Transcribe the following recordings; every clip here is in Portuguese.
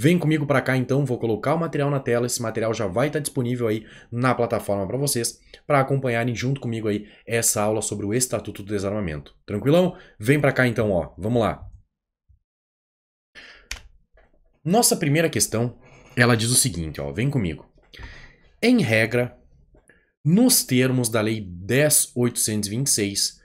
Vem comigo para cá então, vou colocar o material na tela, esse material já vai estar tá disponível aí na plataforma para vocês, para acompanharem junto comigo aí essa aula sobre o Estatuto do Desarmamento. Tranquilão? Vem para cá então, ó. Vamos lá. Nossa primeira questão, ela diz o seguinte, ó, vem comigo. Em regra, nos termos da lei 10826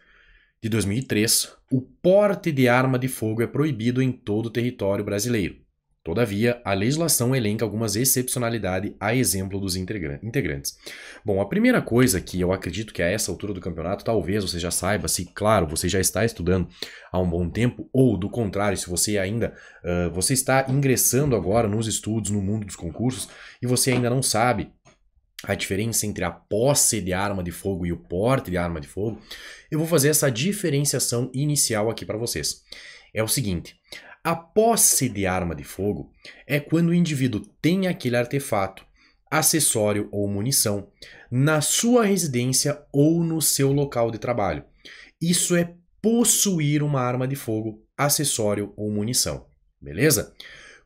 de 2003, o porte de arma de fogo é proibido em todo o território brasileiro Todavia, a legislação elenca algumas excepcionalidades a exemplo dos integrantes. Bom, a primeira coisa que eu acredito que a essa altura do campeonato, talvez você já saiba, se claro, você já está estudando há um bom tempo, ou do contrário, se você ainda uh, você está ingressando agora nos estudos, no mundo dos concursos, e você ainda não sabe a diferença entre a posse de arma de fogo e o porte de arma de fogo, eu vou fazer essa diferenciação inicial aqui para vocês. É o seguinte, a posse de arma de fogo é quando o indivíduo tem aquele artefato, acessório ou munição na sua residência ou no seu local de trabalho. Isso é possuir uma arma de fogo, acessório ou munição. Beleza?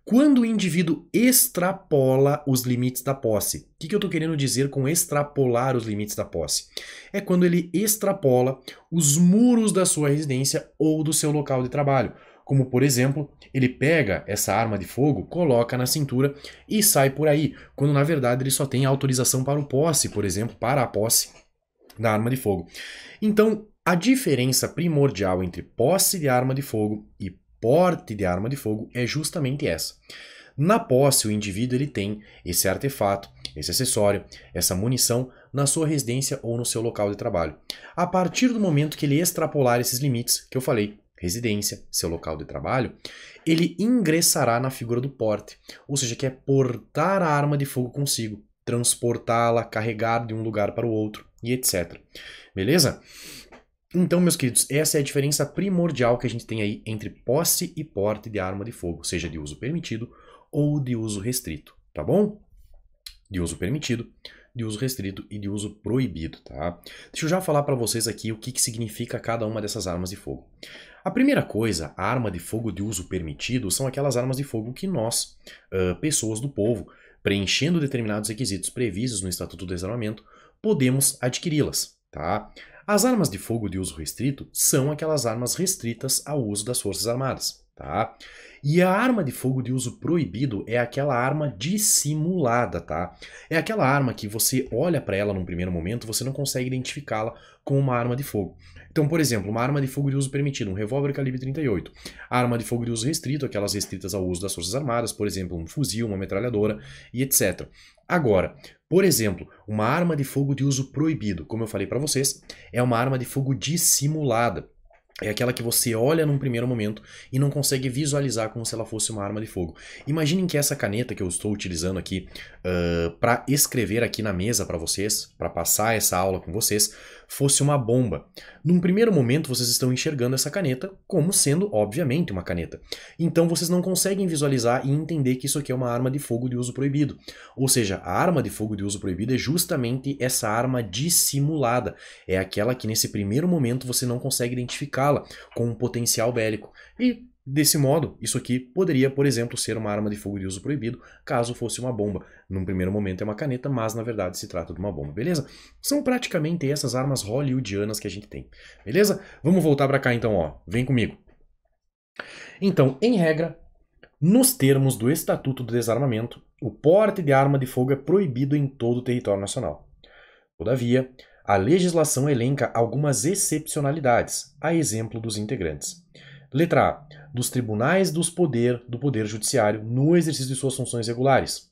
Quando o indivíduo extrapola os limites da posse, o que, que, eu estou querendo dizer com extrapolar os limites da posse? É quando ele extrapola os muros da sua residência ou do seu local de trabalho, como, por exemplo, ele pega essa arma de fogo, coloca na cintura e sai por aí, quando na verdade ele só tem autorização para o posse, por exemplo, para a posse da arma de fogo. Então, a diferença primordial entre posse de arma de fogo e porte de arma de fogo é justamente essa. Na posse, o indivíduo ele tem esse artefato, esse acessório, essa munição na sua residência ou no seu local de trabalho. A partir do momento que ele extrapolar esses limites que eu falei, residência, seu local de trabalho, ele ingressará na figura do porte, ou seja, que é portar a arma de fogo consigo, transportá-la, carregar de um lugar para o outro e etc. Beleza? Então, meus queridos, essa é a diferença primordial que a gente tem aí entre posse e porte de arma de fogo, seja de uso permitido ou de uso restrito, tá bom? De uso permitido, de uso restrito e de uso proibido, tá? Deixa eu já falar para vocês aqui o que, que significa cada uma dessas armas de fogo. A primeira coisa, a arma de fogo de uso permitido são aquelas armas de fogo que nós, uh, pessoas do povo, preenchendo determinados requisitos previstos no Estatuto do Desarmamento, podemos adquiri-las. Tá? As armas de fogo de uso restrito são aquelas armas restritas ao uso das Forças Armadas tá? E a arma de fogo de uso proibido é aquela arma dissimulada, tá? É aquela arma que você olha para ela num primeiro momento, você não consegue identificá-la como uma arma de fogo. Então, por exemplo, uma arma de fogo de uso permitido, um revólver calibre 38. Arma de fogo de uso restrito, aquelas restritas ao uso das Forças Armadas, por exemplo, um fuzil, uma metralhadora e etc. Agora, por exemplo, uma arma de fogo de uso proibido, como eu falei para vocês, é uma arma de fogo dissimulada. É aquela que você olha num primeiro momento e não consegue visualizar como se ela fosse uma arma de fogo. Imaginem que essa caneta que eu estou utilizando aqui uh, ah, para escrever aqui na mesa para vocês, para passar essa aula com vocês, fosse uma bomba. Num primeiro momento, vocês estão enxergando essa caneta como sendo, obviamente, uma caneta. Então, vocês não conseguem visualizar e entender que isso aqui é uma arma de fogo de uso proibido. Ou seja, a arma de fogo de uso proibido é justamente essa arma dissimulada. É aquela que, nesse primeiro momento, você não consegue identificá-la com um potencial bélico. E Desse modo, isso aqui poderia, por exemplo, ser uma arma de fogo de uso proibido, caso fosse uma bomba. Num primeiro momento é uma caneta, mas na verdade se trata de uma bomba, beleza? São praticamente essas armas hollywoodianas que a gente tem, beleza? Vamos voltar para cá então, ó. Vem comigo. Então, em regra, nos termos do Estatuto do Desarmamento, o porte de arma de fogo é proibido em todo o território nacional. Todavia, a legislação elenca algumas excepcionalidades, a exemplo dos integrantes. Letra A dos tribunais dos poder, do Poder Judiciário no exercício de suas funções regulares.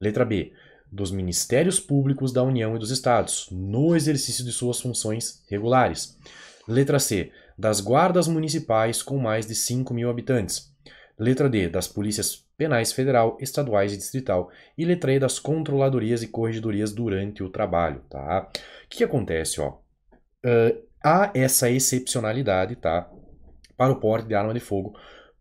Letra B. Dos Ministérios Públicos da União e dos Estados, no exercício de suas funções regulares. Letra C. Das guardas municipais com mais de 5 mil habitantes. Letra D. Das polícias penais federal, estaduais e distrital. E letra E. Das controladorias e corregedorias durante o trabalho. Tá? O que, acontece? Ó? Uh, há essa excepcionalidade, tá? para o porte de arma de fogo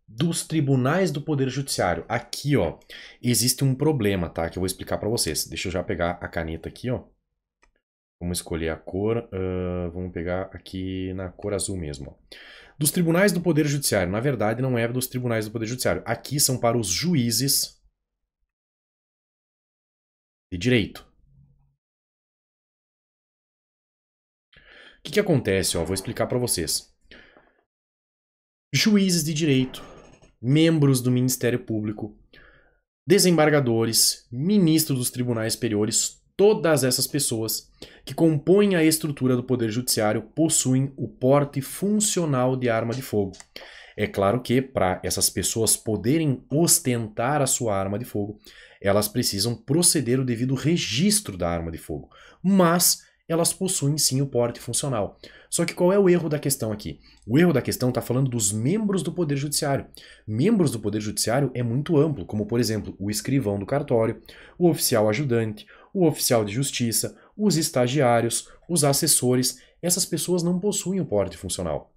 dos tribunais do Poder Judiciário. Aqui, ó, existe um problema, tá? Que eu vou explicar para vocês. Deixa eu já pegar a caneta aqui, ó. Vamos escolher a cor. Uh, vamos pegar aqui na cor azul mesmo. Ó. Dos tribunais do Poder Judiciário. Na verdade, não é dos tribunais do Poder Judiciário. Aqui são para os juízes de direito. O que, que acontece? Ó, vou explicar para vocês juízes de direito, membros do Ministério Público, desembargadores, ministros dos tribunais superiores, todas essas pessoas que compõem a estrutura do Poder Judiciário possuem o porte funcional de arma de fogo. É claro que, para essas pessoas poderem ostentar a sua arma de fogo, elas precisam proceder o devido registro da arma de fogo. Mas elas possuem sim o porte funcional. Só que qual é o erro da questão aqui? O erro da questão está falando dos membros do Poder Judiciário. Membros do Poder Judiciário é muito amplo, como por exemplo o escrivão do cartório, o oficial ajudante, o oficial de justiça, os estagiários, os assessores. Essas pessoas não possuem o porte funcional.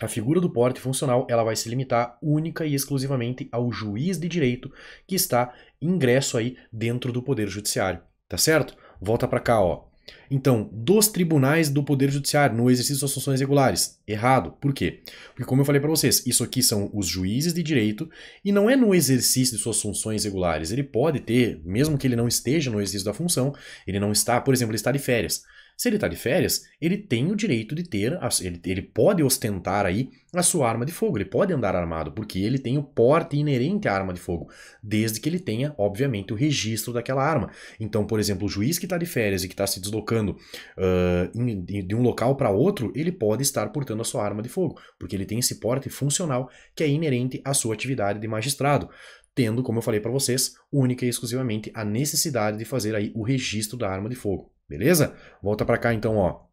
A figura do porte funcional ela vai se limitar única e exclusivamente ao juiz de direito que está ingresso aí dentro do Poder Judiciário, tá certo? Volta para cá, ó. Então, dos tribunais do Poder Judiciário no exercício de suas funções regulares. Errado. Por quê? Porque, como eu falei para vocês, isso aqui são os juízes de direito e não é no exercício de suas funções regulares. Ele pode ter, mesmo que ele não esteja no exercício da função, ele não está, por exemplo, ele está de férias. Se ele está de férias, ele tem o direito de ter, ele, ele pode ostentar aí a sua arma de fogo, ele pode andar armado, porque ele tem o porte inerente à arma de fogo, desde que ele tenha, obviamente, o registro daquela arma. Então, por exemplo, o juiz que está de férias e que está se deslocando uh, de um local para outro, ele pode estar portando a sua arma de fogo, porque ele tem esse porte funcional que é inerente à sua atividade de magistrado tendo, como eu falei para vocês, única e exclusivamente a necessidade de fazer aí o registro da arma de fogo. Beleza? Volta para cá então, ó.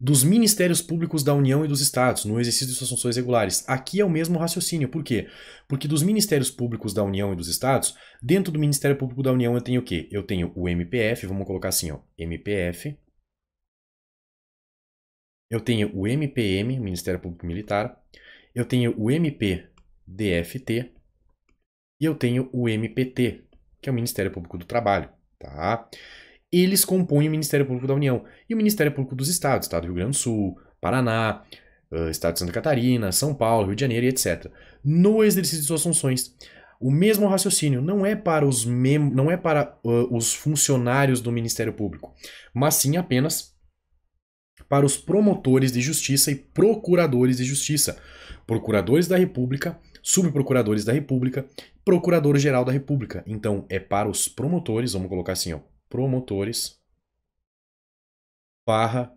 Dos ministérios públicos da União e dos Estados, no exercício de suas funções regulares. Aqui é o mesmo raciocínio. Por quê? Porque dos ministérios públicos da União e dos Estados, dentro do Ministério Público da União eu tenho o quê? Eu tenho o MPF, vamos colocar assim, ó. MPF. Eu tenho o MPM, Ministério Público Militar. Eu tenho o MPDFT. E eu tenho o MPT, que é o Ministério Público do Trabalho. Tá? eles compõem o Ministério Público da União. E o Ministério Público dos Estados, Estado do Rio Grande do Sul, Paraná, Estado de Santa Catarina, São Paulo, Rio de Janeiro e etc. No exercício de suas funções. O mesmo raciocínio não é para os mem não é para uh, os funcionários do Ministério Público, mas sim apenas para os promotores de justiça e procuradores de justiça, procuradores da República, subprocuradores da República, procurador-geral da República. Então é para os promotores, vamos colocar assim, ó, promotores, barra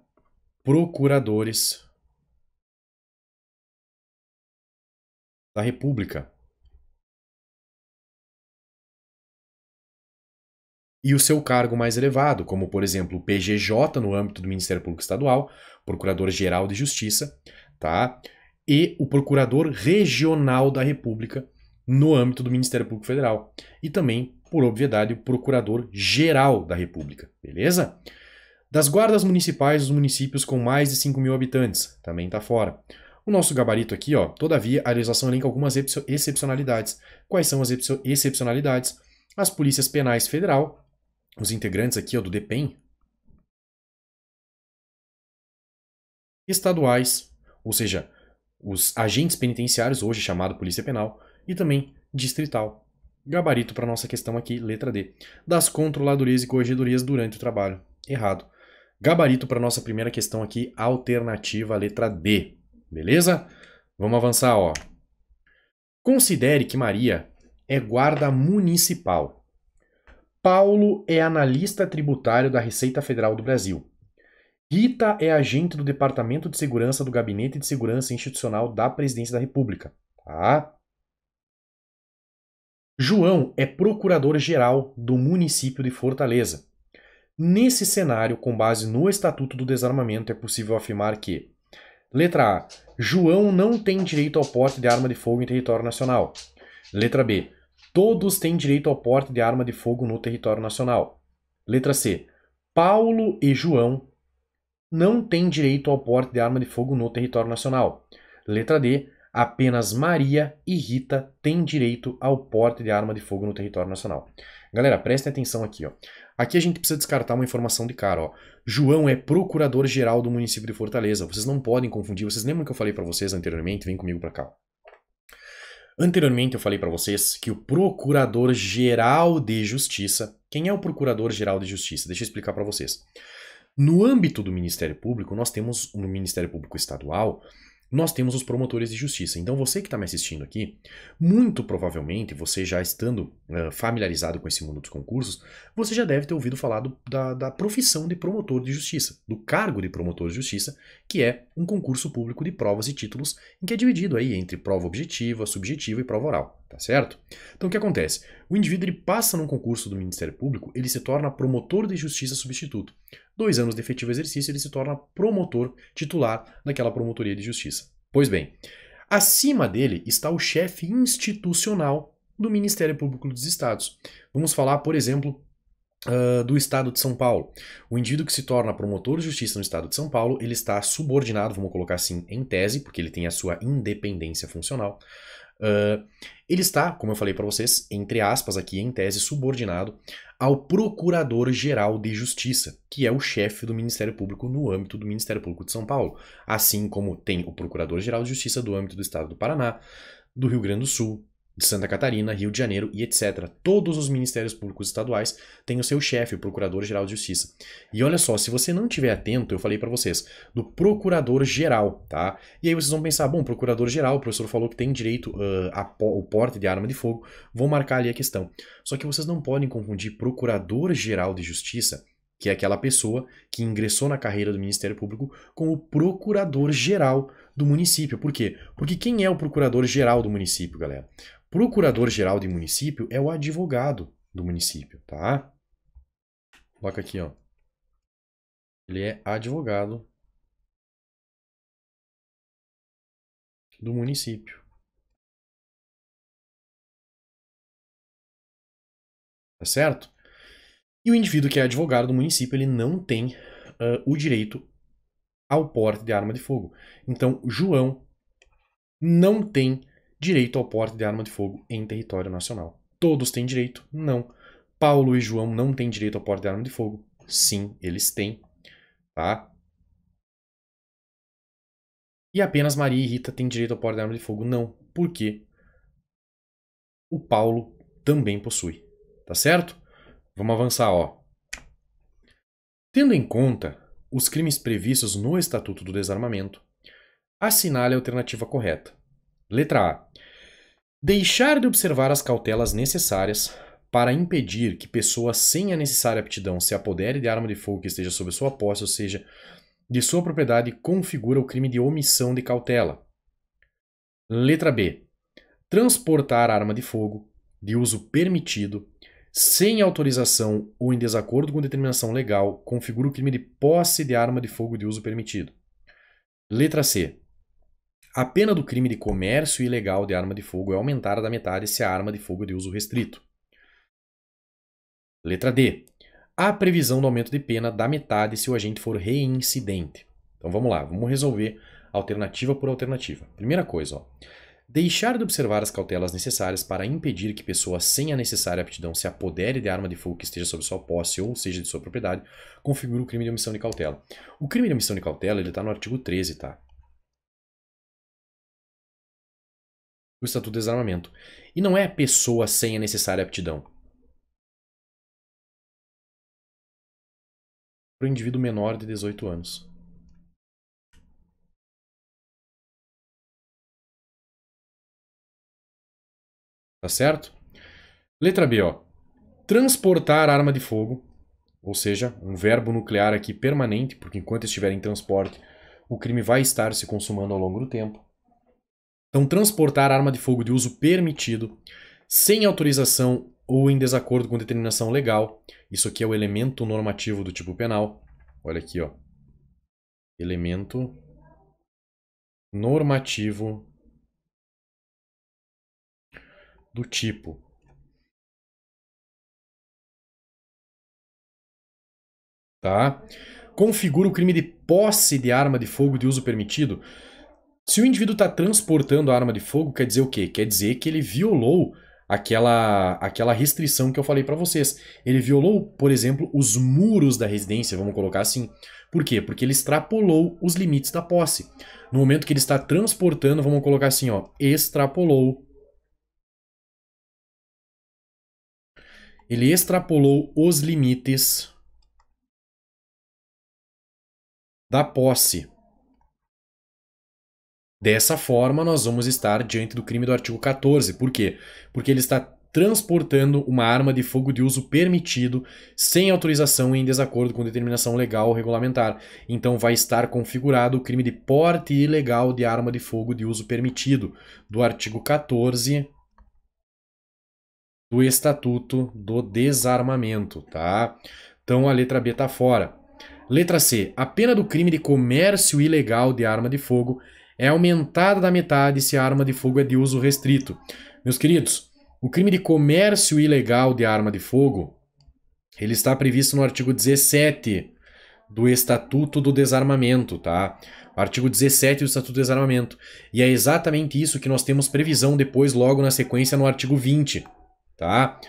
procuradores da República. e o seu cargo mais elevado, como por exemplo o PGJ no âmbito do Ministério Público Estadual, Procurador-Geral de Justiça, tá? E o Procurador Regional da República no âmbito do Ministério Público Federal e também por obviedade, o Procurador-Geral da República, beleza? Das guardas municipais dos municípios com mais de 5 mil habitantes, também está fora. O nosso gabarito aqui, ó, todavia, a legislação elenca algumas excepcionalidades. Quais são as excepcionalidades? As polícias penais federal, os integrantes aqui ó, do DEPEN, estaduais, ou seja, os agentes penitenciários, hoje chamado Polícia Penal, e também distrital, Gabarito para nossa questão aqui, letra D. Das controladorias e corregedorias durante o trabalho. Errado. Gabarito para nossa primeira questão aqui, alternativa letra D. Beleza? Vamos avançar, ó. Considere que Maria é guarda municipal. Paulo é analista tributário da Receita Federal do Brasil. Rita é agente do Departamento de Segurança do Gabinete de Segurança Institucional da Presidência da República. Tá? João é procurador-geral do município de Fortaleza. Nesse cenário, com base no Estatuto do Desarmamento, é possível afirmar que: letra A. João não tem direito ao porte de arma de fogo em território nacional. Letra B. Todos têm direito ao porte de arma de fogo no território nacional. Letra C. Paulo e João não têm direito ao porte de arma de fogo no território nacional. Letra D. Apenas Maria e Rita têm direito ao porte de arma de fogo no território nacional. Galera, prestem atenção aqui, ó. Aqui a gente precisa descartar uma informação de cara, ó. João é procurador-geral do município de Fortaleza. Vocês não podem confundir. Vocês lembram que eu falei para vocês anteriormente? Vem comigo para cá. Anteriormente eu falei para vocês que o Procurador-Geral de Justiça, quem é o Procurador-Geral de Justiça? Deixa eu explicar para vocês. No âmbito do Ministério Público, nós temos no Ministério Público Estadual nós temos os promotores de justiça. Então, você que está me assistindo aqui, muito provavelmente, você já estando uh, familiarizado com esse mundo dos concursos, você já deve ter ouvido falar do, da, da profissão de promotor de justiça, do cargo de promotor de justiça, que é um concurso público de provas e títulos, em que é dividido aí entre prova objetiva, subjetiva e prova oral tá certo? Então o que acontece? O indivíduo ele passa num concurso do Ministério Público, ele se torna promotor de justiça substituto. Dois anos de efetivo exercício, ele se torna promotor titular daquela promotoria de justiça. Pois bem, acima dele está o chefe institucional do Ministério Público dos Estados. Vamos falar, por exemplo, Uh, do Estado de São Paulo. O indivíduo que se torna promotor de justiça no Estado de São Paulo, ele está subordinado, vamos colocar assim, em tese, porque ele tem a sua independência funcional, ah, ele está, como eu falei para vocês, entre aspas aqui, em tese, subordinado ao Procurador-Geral de Justiça, que é o chefe do Ministério Público no âmbito do Ministério Público de São Paulo. Assim como tem o Procurador-Geral de Justiça do âmbito do Estado do Paraná, do Rio Grande do Sul, de Santa Catarina, Rio de Janeiro e etc. Todos os ministérios públicos estaduais têm o seu chefe, o Procurador-Geral de Justiça. E olha só, se você não tiver atento, eu falei para vocês, do Procurador-Geral, tá? E aí vocês vão pensar, bom, Procurador-Geral, o professor falou que tem direito uh, ah, ao porte de arma de fogo, vou marcar ali a questão. Só que vocês não podem confundir Procurador-Geral de Justiça que é aquela pessoa que ingressou na carreira do Ministério Público com o procurador-geral do município. Por quê? Porque quem é o procurador-geral do município, galera? Procurador-geral de município é o advogado do município, tá? Coloca aqui, ó. Ele é advogado do município. Tá certo? E o indivíduo que é advogado do município, ele não tem uh, o direito ao porte de arma de fogo. Então, João não tem direito ao porte de arma de fogo em território nacional. Todos têm direito? Não. Paulo e João não têm direito ao porte de arma de fogo? Sim, eles têm. Tá? E apenas Maria e Rita têm direito ao porte de arma de fogo? Não. Por quê? O Paulo também possui. Tá certo? Vamos avançar, ó. Tendo em conta os crimes previstos no Estatuto do Desarmamento, assinale a alternativa correta. Letra A. Deixar de observar as cautelas necessárias para impedir que pessoa sem a necessária aptidão se apodere de arma de fogo que esteja sob sua posse, ou seja, de sua propriedade, configura o crime de omissão de cautela. Letra B. Transportar arma de fogo de uso permitido, sem autorização ou em desacordo com determinação legal, configura o crime de posse de arma de fogo de uso permitido. Letra C a pena do crime de comércio ilegal de arma de fogo é aumentada da metade se a arma de fogo é de uso restrito. Letra D. Há previsão do aumento de pena da metade se o agente for reincidente. Então vamos lá, vamos resolver alternativa por alternativa. Primeira coisa, ó, deixar de observar as cautelas necessárias para impedir que pessoa sem a necessária aptidão se apodere de arma de fogo que esteja sob sua posse ou seja de sua propriedade configura o crime de omissão de cautela. O crime de omissão de cautela ele está no artigo 13, tá? o Estatuto de Desarmamento. E não é pessoa sem a necessária aptidão. Para o indivíduo menor de 18 anos. Tá certo? Letra B, ó. Transportar arma de fogo, ou seja, um verbo nuclear aqui permanente, porque enquanto estiver em transporte, o crime vai estar se consumando ao longo do tempo. Então, transportar arma de fogo de uso permitido, sem autorização ou em desacordo com determinação legal. Isso aqui é o elemento normativo do tipo penal. Olha aqui, ó. Elemento normativo do tipo. Tá? Configura o crime de posse de arma de fogo de uso permitido se o indivíduo está transportando a arma de fogo, quer dizer o quê? Quer dizer que ele violou aquela, aquela restrição que eu falei para vocês. Ele violou, por exemplo, os muros da residência, vamos colocar assim. Por quê? Porque ele extrapolou os limites da posse. No momento que ele está transportando, vamos colocar assim, ó, extrapolou. Ele extrapolou os limites da posse. Dessa forma, nós vamos estar diante do crime do artigo 14. Por quê? Porque ele está transportando uma arma de fogo de uso permitido sem autorização e em desacordo com determinação legal ou regulamentar. Então vai estar configurado o crime de porte ilegal de arma de fogo de uso permitido do artigo 14 do Estatuto do Desarmamento, tá? Então a letra B está fora. Letra C. A pena do crime de comércio ilegal de arma de fogo é aumentada da metade se a arma de fogo é de uso restrito. Meus queridos, o crime de comércio ilegal de arma de fogo, ele está previsto no artigo 17 do Estatuto do Desarmamento, tá? Artigo 17 do Estatuto do Desarmamento. E é exatamente isso que nós temos previsão depois, logo na sequência, no artigo 20, tá?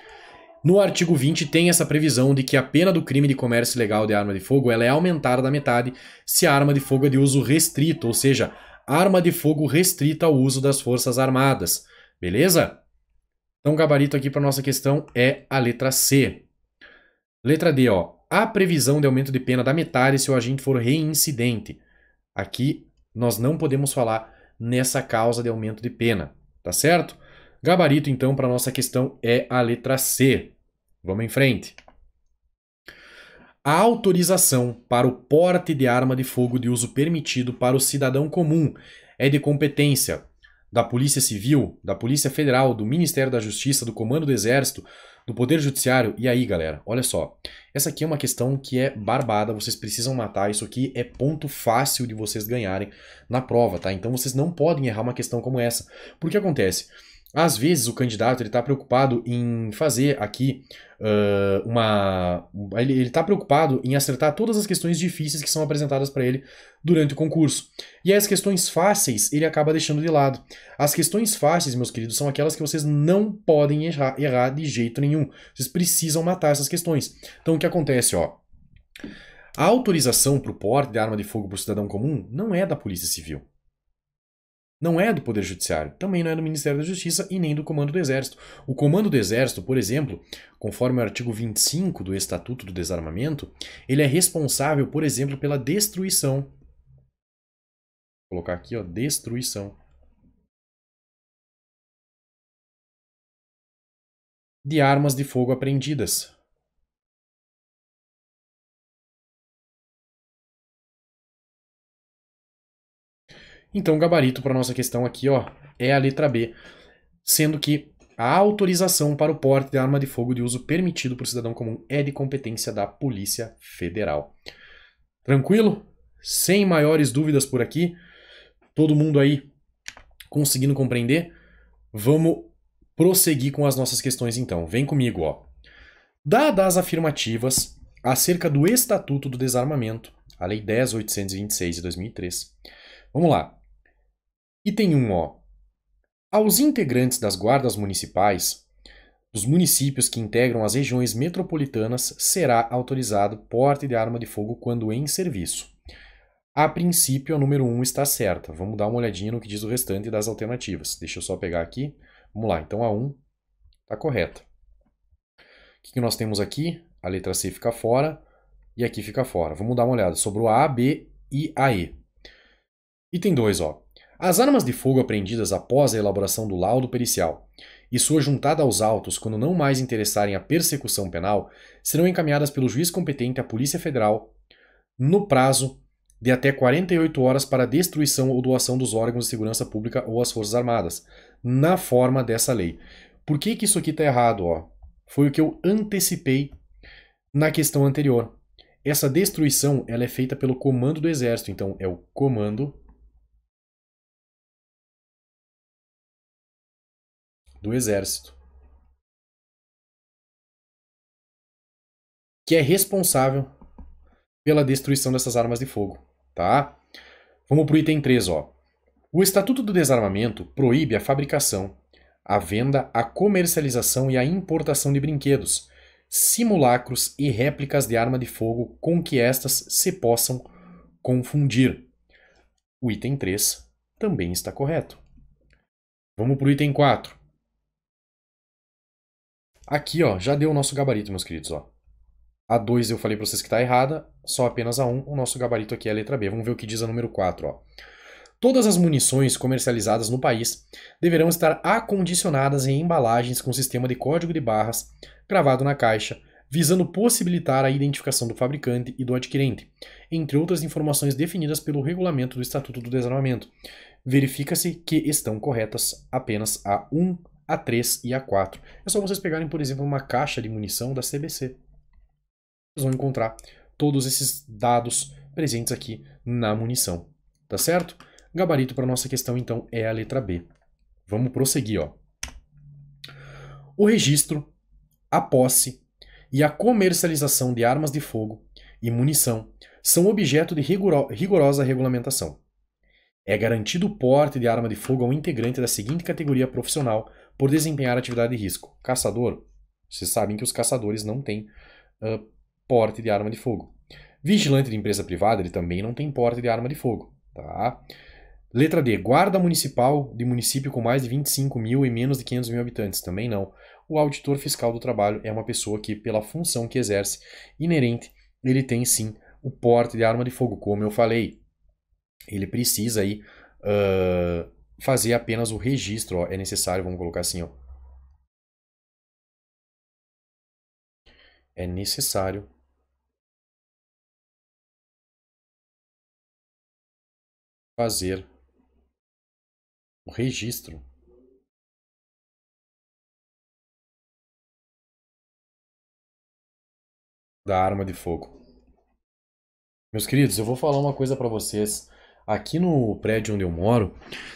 No artigo 20 tem essa previsão de que a pena do crime de comércio ilegal de arma de fogo ela é aumentada da metade se a arma de fogo é de uso restrito, ou seja, arma de fogo restrita ao uso das Forças Armadas. Beleza? Então, o gabarito aqui para nossa questão é a letra C. Letra D, ó. Há previsão de aumento de pena da metade se o agente for reincidente. Aqui nós não podemos falar nessa causa de aumento de pena, tá certo? Gabarito, então, para nossa questão é a letra C. Vamos em frente a autorização para o porte de arma de fogo de uso permitido para o cidadão comum é de competência da Polícia Civil, da Polícia Federal, do Ministério da Justiça, do Comando do Exército, do Poder Judiciário. E aí, galera, olha só. Essa aqui é uma questão que é barbada, vocês precisam matar. Isso aqui é ponto fácil de vocês ganharem na prova, tá? Então vocês não podem errar uma questão como essa. Porque acontece? Às vezes o candidato ele está preocupado em fazer aqui uh, uma, ele está preocupado em acertar todas as questões difíceis que são apresentadas para ele durante o concurso. E as questões fáceis ele acaba deixando de lado. As questões fáceis, meus queridos, são aquelas que vocês não podem errar, errar de jeito nenhum. Vocês precisam matar essas questões. Então o que acontece, ó? A autorização para o porte de arma de fogo para o cidadão comum não é da Polícia Civil. Não é do Poder Judiciário, também não é do Ministério da Justiça e nem do Comando do Exército. O Comando do Exército, por exemplo, conforme o artigo 25 do Estatuto do Desarmamento, ele é responsável, por exemplo, pela destruição. Vou colocar aqui, ó, destruição. De armas de fogo apreendidas, Então, o gabarito para nossa questão aqui, ó, é a letra B, sendo que a autorização para o porte de arma de fogo de uso permitido por cidadão comum é de competência da Polícia Federal. Tranquilo? Sem maiores dúvidas por aqui. Todo mundo aí conseguindo compreender? Vamos prosseguir com as nossas questões então. Vem comigo, ó. Dadas as afirmativas acerca do Estatuto do Desarmamento, a Lei 10.826 de 2003. Vamos lá. Item 1 ó. Aos integrantes das guardas municipais, dos municípios que integram as regiões metropolitanas será autorizado porte de arma de fogo quando em serviço. A princípio, a número 1 está certa. Vamos dar uma olhadinha no que diz o restante das alternativas. Deixa eu só pegar aqui. Vamos lá, então a 1 está correta. O que nós temos aqui? A letra C fica fora e aqui fica fora. Vamos dar uma olhada. Sobrou A, B e AE. Item 2, ó. As armas de fogo apreendidas após a elaboração do laudo pericial e sua juntada aos autos quando não mais interessarem a persecução penal serão encaminhadas pelo juiz competente à Polícia Federal no prazo de até 48 horas para destruição ou doação dos órgãos de segurança pública ou às Forças Armadas, na forma dessa lei. Por que, que isso aqui está errado? Ó? Foi o que eu antecipei na questão anterior. Essa destruição ela é feita pelo comando do Exército, então é o comando do Exército, que é responsável pela destruição dessas armas de fogo, tá? Vamos pro item 3, ó. O Estatuto do Desarmamento proíbe a fabricação, a venda, a comercialização e a importação de brinquedos, simulacros e réplicas de arma de fogo com que estas se possam confundir. O item 3 também está correto. Vamos para o item 4. Aqui, ó, já deu o nosso gabarito, meus queridos, ó. A 2 eu falei para vocês que está errada, só apenas a 1. Um. O nosso gabarito aqui é a letra B. Vamos ver o que diz a número 4, ó. Todas as munições comercializadas no país deverão estar acondicionadas em embalagens com sistema de código de barras gravado na caixa, visando possibilitar a identificação do fabricante e do adquirente, entre outras informações definidas pelo regulamento do Estatuto do Desarmamento. Verifica-se que estão corretas apenas a 1, a3 e A4. É só vocês pegarem, por exemplo, uma caixa de munição da CBC. Vocês vão encontrar todos esses dados presentes aqui na munição, tá certo? Gabarito para nossa questão, então, é a letra B. Vamos prosseguir, ó. O registro, a posse e a comercialização de armas de fogo e munição são objeto de rigorosa regulamentação. É garantido o porte de arma de fogo ao integrante da seguinte categoria profissional por desempenhar atividade de risco. Caçador, vocês sabem que os caçadores não têm uh, porte de arma de fogo. Vigilante de empresa privada, ele também não tem porte de arma de fogo. Tá? Letra D. Guarda municipal de município com mais de 25 mil e menos de 500 mil habitantes. Também não. O auditor fiscal do trabalho é uma pessoa que, pela função que exerce inerente, ele tem sim o porte de arma de fogo, como eu falei. Ele precisa aí uh, fazer apenas o registro. Ó, é necessário, vamos colocar assim, ó. É necessário fazer o registro da arma de fogo. Meus queridos, eu vou falar uma coisa para vocês. Aqui no prédio onde eu moro,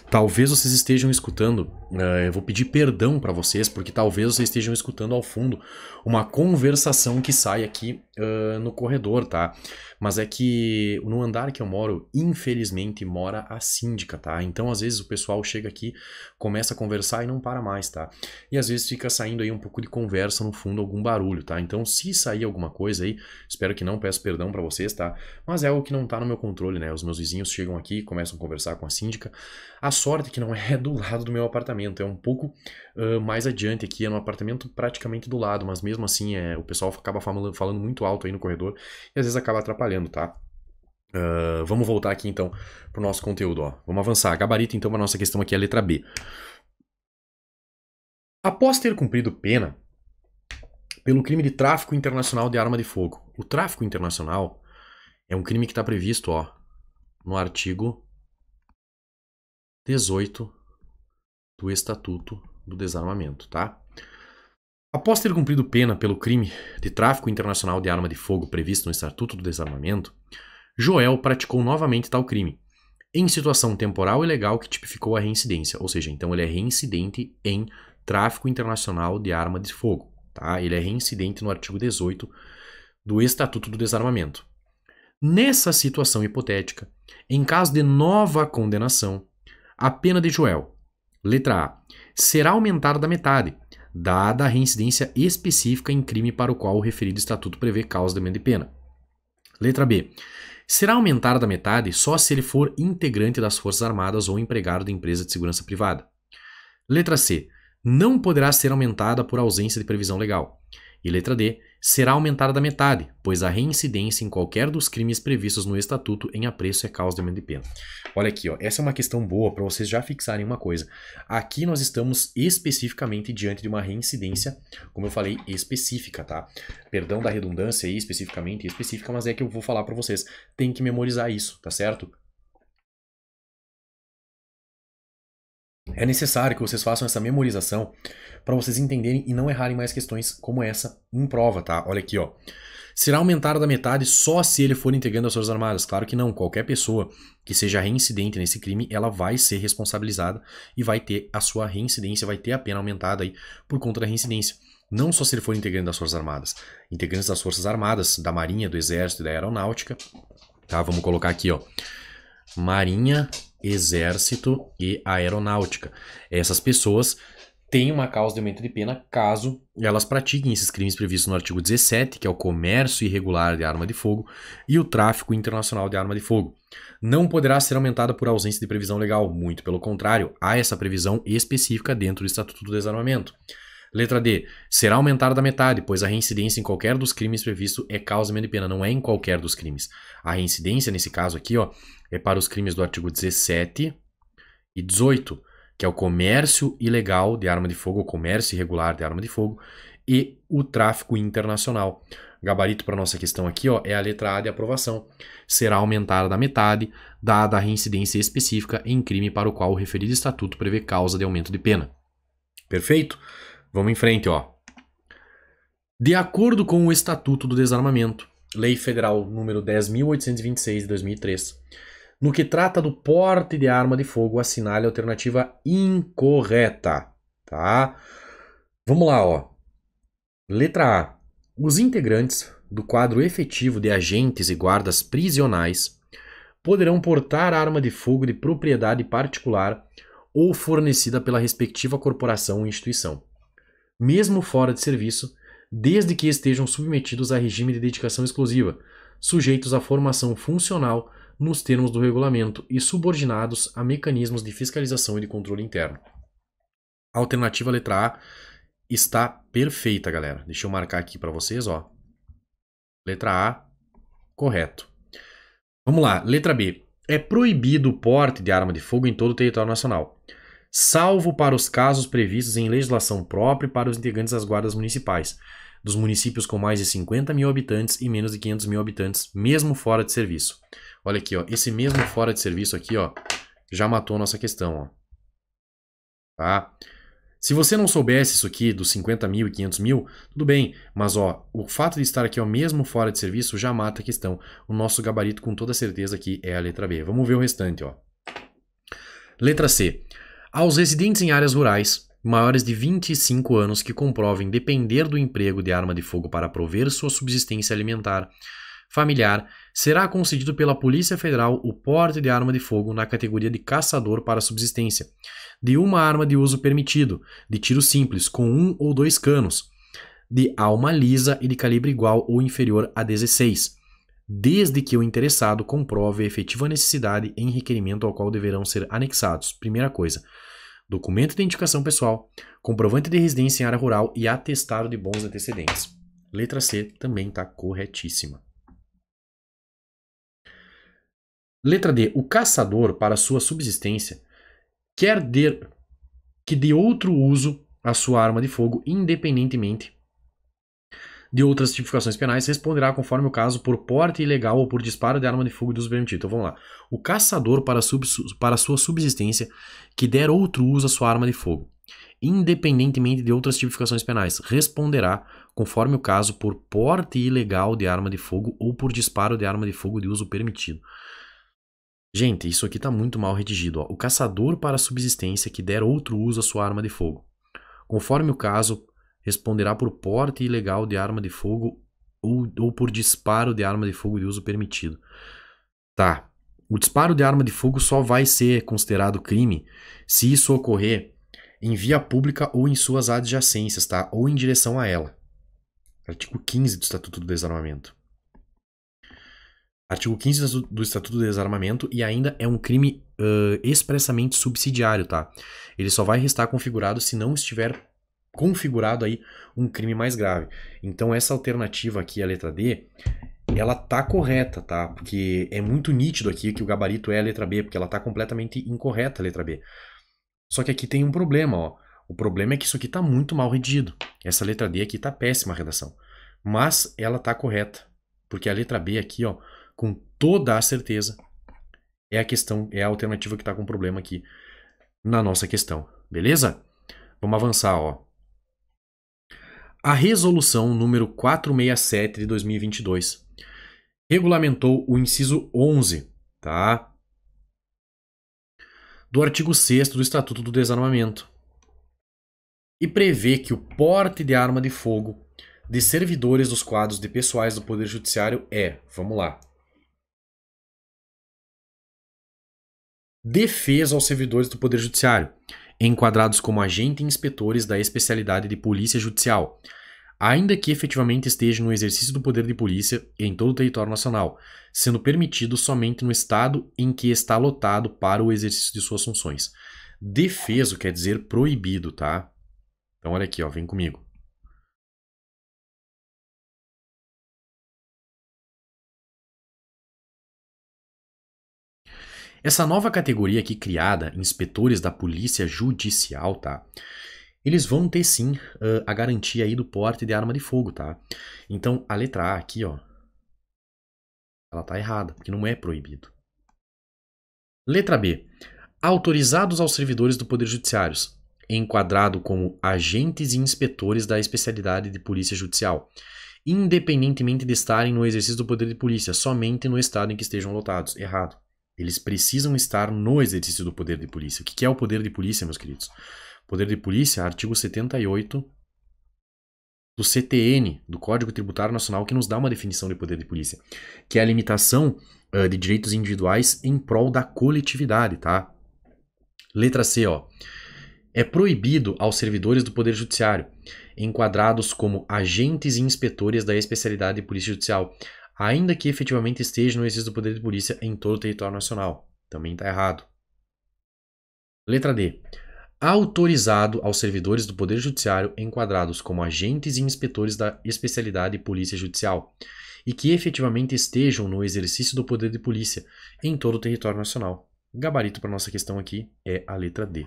talvez vocês estejam escutando é, eu vou pedir perdão para vocês, porque talvez vocês estejam escutando ao fundo uma conversação que sai aqui uh, no corredor, tá? Mas é que no andar que eu moro, infelizmente, mora a síndica, tá? Então, às vezes, o pessoal chega aqui, começa a conversar e não para mais, tá? E às vezes fica saindo aí um pouco de conversa no fundo, algum barulho, tá? Então, se sair alguma coisa aí, espero que não, peço perdão para vocês, tá? Mas é algo que não tá no meu controle, né? Os meus vizinhos chegam aqui, começam a conversar com a síndica. A sorte é que não é do lado do meu apartamento apartamento. É um pouco uh, mais adiante aqui, é no apartamento praticamente do lado, mas mesmo assim é, o pessoal acaba falando, falando muito alto aí no corredor e às vezes acaba atrapalhando, tá? Uh, vamos voltar aqui então para o nosso conteúdo. Ó. Vamos avançar. Gabarito, então, para nossa questão aqui é a letra B. Após ter cumprido pena pelo crime de tráfico internacional de arma de fogo. O tráfico internacional é um crime que está previsto ó, no artigo 18 do Estatuto do Desarmamento, tá? Após ter cumprido pena pelo crime de tráfico internacional de arma de fogo previsto no Estatuto do Desarmamento, Joel praticou novamente tal crime, em situação temporal e legal que tipificou a reincidência, ou seja, então ele é reincidente em tráfico internacional de arma de fogo, tá? Ele é reincidente no artigo 18 do Estatuto do Desarmamento. Nessa situação hipotética, em caso de nova condenação, a pena de Joel, Letra A. Será aumentada da metade, dada a reincidência específica em crime para o qual o referido estatuto prevê causa de aumento de pena. Letra B. Será aumentada da metade só se ele for integrante das Forças Armadas ou empregado de empresa de segurança privada. Letra C. Não poderá ser aumentada por ausência de previsão legal. E letra D será aumentada da metade, pois a reincidência em qualquer dos crimes previstos no Estatuto em apreço é causa de aumento de pena. Olha aqui, ó, essa é uma questão boa para vocês já fixarem uma coisa. Aqui nós estamos especificamente diante de uma reincidência, como eu falei, específica, tá? Perdão da redundância aí, especificamente específica, mas é que eu vou falar para vocês. Tem que memorizar isso, tá certo? É necessário que vocês façam essa memorização para vocês entenderem e não errarem mais questões como essa em prova, tá? Olha aqui, ó. Será aumentado da metade só se ele for integrando as Forças Armadas? Claro que não. Qualquer pessoa que seja reincidente nesse crime, ela vai ser responsabilizada e vai ter a sua reincidência, vai ter a pena aumentada aí por conta da reincidência. Não só se ele for integrante das Forças Armadas. Integrantes das Forças Armadas, da Marinha, do Exército e da Aeronáutica. Tá, vamos colocar aqui, ó. Marinha, Exército e Aeronáutica. Essas pessoas têm uma causa de aumento de pena caso elas pratiquem esses crimes previstos no artigo 17, que é o comércio irregular de arma de fogo e o tráfico internacional de arma de fogo. Não poderá ser aumentada por ausência de previsão legal, muito pelo contrário, há essa previsão específica dentro do Estatuto do Desarmamento. Letra D. Será aumentada da metade, pois a reincidência em qualquer dos crimes previsto é causa de pena, não é em qualquer dos crimes. A reincidência, nesse caso aqui, ó, é para os crimes do artigo 17 e 18, que é o comércio ilegal de arma de fogo, o comércio irregular de arma de fogo e o tráfico internacional. Gabarito para nossa questão aqui ó, é a letra A de aprovação. Será aumentada da metade, dada a reincidência específica em crime para o qual o referido estatuto prevê causa de aumento de pena. Perfeito? Vamos em frente, ó. De acordo com o Estatuto do Desarmamento, Lei Federal número 10.826 de 2003, no que trata do porte de arma de fogo, assinale a alternativa incorreta, tá? Vamos lá, ó. Letra A. Os integrantes do quadro efetivo de agentes e guardas prisionais poderão portar arma de fogo de propriedade particular ou fornecida pela respectiva corporação ou instituição, mesmo fora de serviço, desde que estejam submetidos a regime de dedicação exclusiva, sujeitos à formação funcional nos termos do regulamento e subordinados a mecanismos de fiscalização e de controle interno. A alternativa letra A está perfeita, galera. Deixa eu marcar aqui para vocês, ó. Letra A, correto. Vamos lá, letra B. É proibido o porte de arma de fogo em todo o território nacional, salvo para os casos previstos em legislação própria para os integrantes das guardas municipais, dos municípios com mais de 50 mil habitantes e menos de 500 mil habitantes, mesmo fora de serviço. Olha aqui, ó, esse mesmo fora de serviço aqui, ó, já matou nossa questão, ó. Tá? Se você não soubesse isso aqui dos 50 mil e 500 mil, tudo bem, mas ó, o fato de estar aqui ó, mesmo fora de serviço já mata a questão. O nosso gabarito com toda certeza aqui é a letra B. Vamos ver o restante. Ó. Letra C. Aos residentes em áreas rurais maiores de 25 anos que comprovem depender do emprego de arma de fogo para prover sua subsistência alimentar, familiar será concedido pela Polícia Federal o porte de arma de fogo na categoria de caçador para subsistência, de uma arma de uso permitido, de tiro simples, com um ou dois canos, de alma lisa e de calibre igual ou inferior a 16, desde que o interessado comprove a efetiva necessidade em requerimento ao qual deverão ser anexados. Primeira coisa. Documento de identificação pessoal, comprovante de residência em área rural e atestado de bons antecedentes. Letra C também está corretíssima. Letra D. O caçador, para sua subsistência, quer der, que dê outro uso à sua arma de fogo, independentemente de outras tipificações penais, responderá conforme o caso por porte ilegal ou por disparo de arma de fogo de uso permitido. Então vamos lá. O caçador, para, sub, para sua subsistência, que der outro uso à sua arma de fogo, independentemente de outras tipificações penais, responderá conforme o caso por porte ilegal de arma de fogo ou por disparo de arma de fogo de uso permitido. Gente, isso aqui tá muito mal redigido. Ó. O caçador para subsistência que der outro uso à sua arma de fogo. Conforme o caso, responderá por porte ilegal de arma de fogo ou, ou por disparo de arma de fogo de uso permitido. Tá. O disparo de arma de fogo só vai ser considerado crime se isso ocorrer em via pública ou em suas adjacências, tá? Ou em direção a ela. Artigo 15 do Estatuto do Desarmamento. Artigo 15 do Estatuto do Desarmamento e ainda é um crime uh, expressamente subsidiário, tá? Ele só vai restar configurado se não estiver configurado aí um crime mais grave. Então essa alternativa aqui, a letra D, ela tá correta, tá? Porque é muito nítido aqui que o gabarito é a letra B, porque ela tá completamente incorreta a letra B. Só que aqui tem um problema, ó. O problema é que isso aqui tá muito mal redigido. Essa letra D aqui tá péssima a redação. Mas ela tá correta, porque a letra B aqui, ó, com toda a certeza, é a questão, é a alternativa que está com problema aqui na nossa questão, beleza? Vamos avançar, ó. A resolução número 467 de 2022 regulamentou o inciso 11, tá? Do artigo 6 do Estatuto do Desarmamento. E prevê que o porte de arma de fogo de servidores dos quadros de pessoais do Poder Judiciário é, vamos lá, defesa aos servidores do Poder Judiciário, enquadrados como agentes inspetores da especialidade de Polícia Judicial, ainda que efetivamente estejam no exercício do poder de polícia em todo o território nacional, sendo permitido somente no estado em que está lotado para o exercício de suas funções. Defeso quer dizer proibido, tá? Então olha aqui, ó, vem comigo. Essa nova categoria aqui criada, inspetores da polícia judicial, tá? Eles vão ter sim a garantia aí do porte de arma de fogo, tá? Então a letra A aqui, ó, ela tá errada, porque não é proibido. Letra B. Autorizados aos servidores do Poder Judiciário, enquadrado como agentes e inspetores da especialidade de Polícia Judicial, independentemente de estarem no exercício do poder de polícia, somente no estado em que estejam lotados. Errado. Eles precisam estar no exercício do poder de polícia. O que é o poder de polícia, meus queridos? poder de polícia, é artigo 78 do CTN, do Código Tributário Nacional, que nos dá uma definição de poder de polícia, que é a limitação uh, de direitos individuais em prol da coletividade, tá? Letra C, ó. É proibido aos servidores do Poder Judiciário, enquadrados como agentes e inspetores da especialidade de Polícia Judicial, ainda que efetivamente esteja no exercício do poder de polícia em todo o território nacional. Também está errado. Letra D. Autorizado aos servidores do Poder Judiciário enquadrados como agentes e inspetores da especialidade Polícia Judicial e que efetivamente estejam no exercício do poder de polícia em todo o território nacional. Gabarito para nossa questão aqui é a letra D.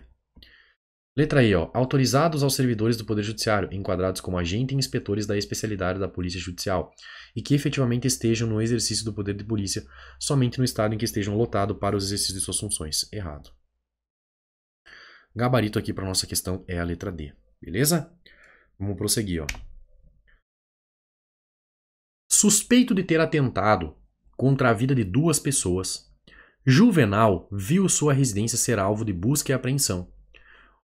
Letra E, ó, autorizados aos servidores do Poder Judiciário, enquadrados como agentes e inspetores da especialidade da Polícia Judicial, e que efetivamente estejam no exercício do poder de polícia somente no estado em que estejam lotados para o exercício de suas funções. Errado. Gabarito aqui para nossa questão é a letra D, beleza? Vamos prosseguir, ó. Suspeito de ter atentado contra a vida de duas pessoas, Juvenal viu sua residência ser alvo de busca e apreensão